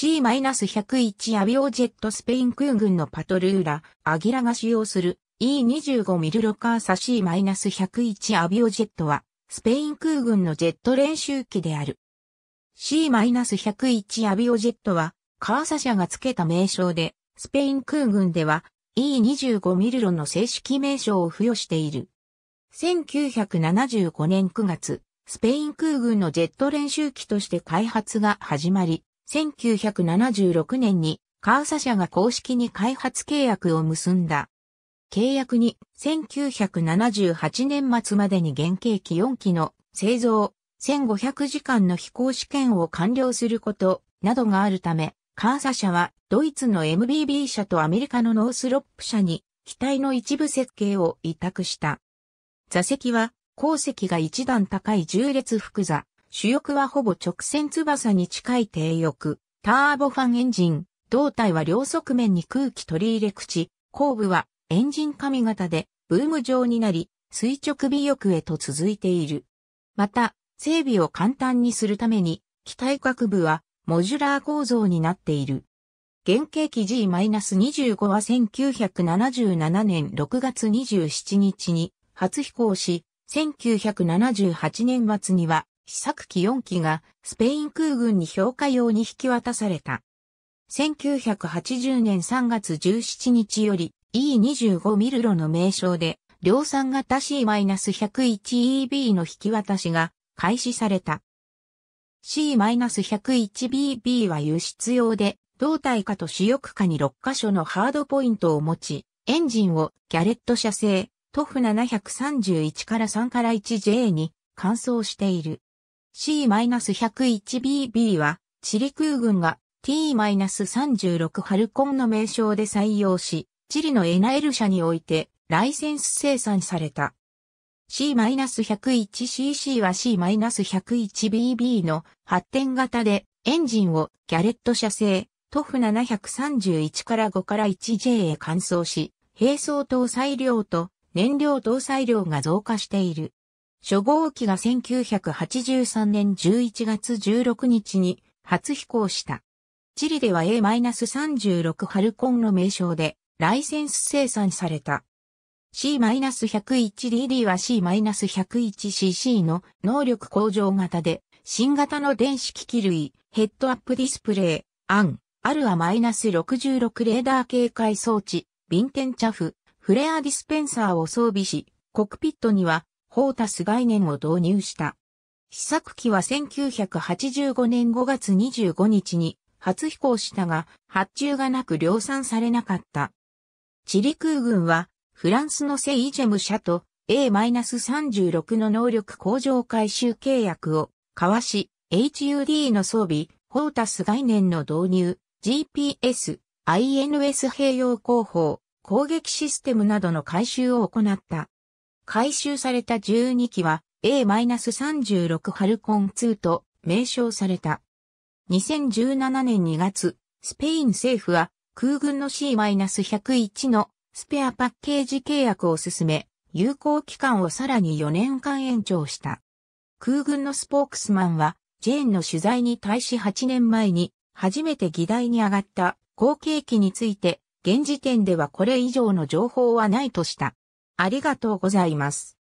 C-101 アビオジェットスペイン空軍のパトルーラ、アギラが使用する E25 ミルロカーサ C-101 アビオジェットは、スペイン空軍のジェット練習機である。C-101 アビオジェットは、カーサ社が付けた名称で、スペイン空軍では E25 ミルロの正式名称を付与している。1975年9月、スペイン空軍のジェット練習機として開発が始まり、1976年にカーサ社が公式に開発契約を結んだ。契約に1978年末までに原型機4機の製造、1500時間の飛行試験を完了することなどがあるため、カーサ社はドイツの MBB 社とアメリカのノースロップ社に機体の一部設計を委託した。座席は後席が一段高い重列複座、主翼はほぼ直線翼に近い低翼、ターボファンエンジン、胴体は両側面に空気取り入れ口、後部はエンジン髪型でブーム状になり、垂直尾翼へと続いている。また、整備を簡単にするために、機体各部はモジュラー構造になっている。原型機 G-25 は1977年6月27日に初飛行し、1978年末には作機4機がスペイン空軍に評価用に引き渡された。1980年3月17日より E25 ミルロの名称で量産型 C-101EB の引き渡しが開始された。C-101BB は輸出用で胴体下と主翼下に6箇所のハードポイントを持ち、エンジンをギャレット社製、トフ731から3から 1J に換装している。C-101BB は、チリ空軍が T-36 ハルコンの名称で採用し、チリのエナエル社においてライセンス生産された。C-101CC は C-101BB の発展型でエンジンをギャレット社製トフ731から5から 1J へ換装し、並走搭載量と燃料搭載量が増加している。初号機が1983年11月16日に初飛行した。チリでは A-36 ハルコンの名称でライセンス生産された。C-101DD は C-101cc の能力向上型で、新型の電子機器類、ヘッドアップディスプレイ、アン、アルア -66 レーダー警戒装置、ビンテンチャフ、フレアディスペンサーを装備し、コックピットにはホータス概念を導入した。試作機は1985年5月25日に初飛行したが、発注がなく量産されなかった。チリ空軍は、フランスのセイジェム社と A-36 の能力向上回収契約を交わし、HUD の装備、ホータス概念の導入、GPS、INS 併用広報、攻撃システムなどの回収を行った。回収された12機は A-36 ハルコン2と名称された。2017年2月、スペイン政府は空軍の C-101 のスペアパッケージ契約を進め、有効期間をさらに4年間延長した。空軍のスポークスマンは、ジェーンの取材に対し8年前に、初めて議題に上がった後継機について、現時点ではこれ以上の情報はないとした。ありがとうございます。